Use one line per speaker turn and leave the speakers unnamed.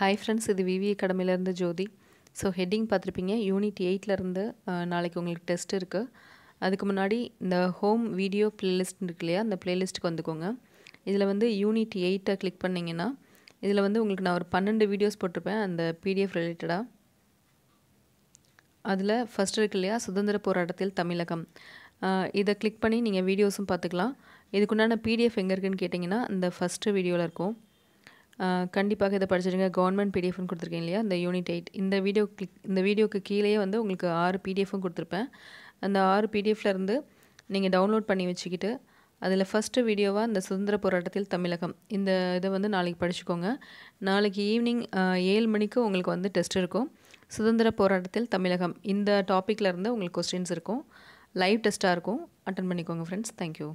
hi friends இது VV அகாடமிலேருந்து Jothi so heading பார்த்துருப்பீங்க யூனிட் எயிட்லேருந்து நாளைக்கு உங்களுக்கு டெஸ்ட் இருக்குது அதுக்கு முன்னாடி இந்த ஹோம் வீடியோ ப்ளேலிஸ்ட் இருக்கு இல்லையா அந்த ப்ளேலிஸ்ட்டுக்கு வந்துக்கோங்க இதில் வந்து யூனிட் எயிட்டை கிளிக் பண்ணிங்கன்னா இதில் வந்து உங்களுக்கு நான் ஒரு பன்னெண்டு வீடியோஸ் போட்டிருப்பேன் அந்த பிடிஎஃப் ரிலேட்டடாக அதில் ஃபஸ்ட் இருக்கு இல்லையா சுதந்திர போராட்டத்தில் தமிழகம் இதை கிளிக் பண்ணி நீங்கள் வீடியோஸும் பார்த்துக்கலாம் இதுக்குண்டான பிடிஎஃப் எங்கே இருக்குன்னு கேட்டிங்கன்னா இந்த ஃபஸ்ட்டு வீடியோவில் இருக்கும் கண்டிப்பாக இதை படிச்சிருங்க கவர்மெண்ட் பிடிஎஃப்னு கொடுத்துருக்கேன் இல்லையா இந்த யூனிட் எயிட் இந்த வீடியோ கிளிக் இந்த வீடியோக்கு கீழேயே வந்து உங்களுக்கு ஆறு பிடிஎஃபும் கொடுத்துருப்பேன் அந்த ஆறு பிடிஎஃப்லேருந்து நீங்கள் டவுன்லோட் பண்ணி வச்சுக்கிட்டு அதில் ஃபஸ்ட்டு வீடியோவாக இந்த சுதந்திர போராட்டத்தில் தமிழகம் இந்த இதை வந்து நாளைக்கு படிச்சுக்கோங்க நாளைக்கு ஈவினிங் ஏழு மணிக்கு உங்களுக்கு வந்து டெஸ்ட் இருக்கும் சுதந்திர போராட்டத்தில் தமிழகம் இந்த டாப்பிக்கில் இருந்து உங்களுக்கு கொஸ்டின்ஸ் இருக்கும் லைவ் டெஸ்ட்டாக இருக்கும் அட்டன் பண்ணிக்கோங்க ஃப்ரெண்ட்ஸ் தேங்க்யூ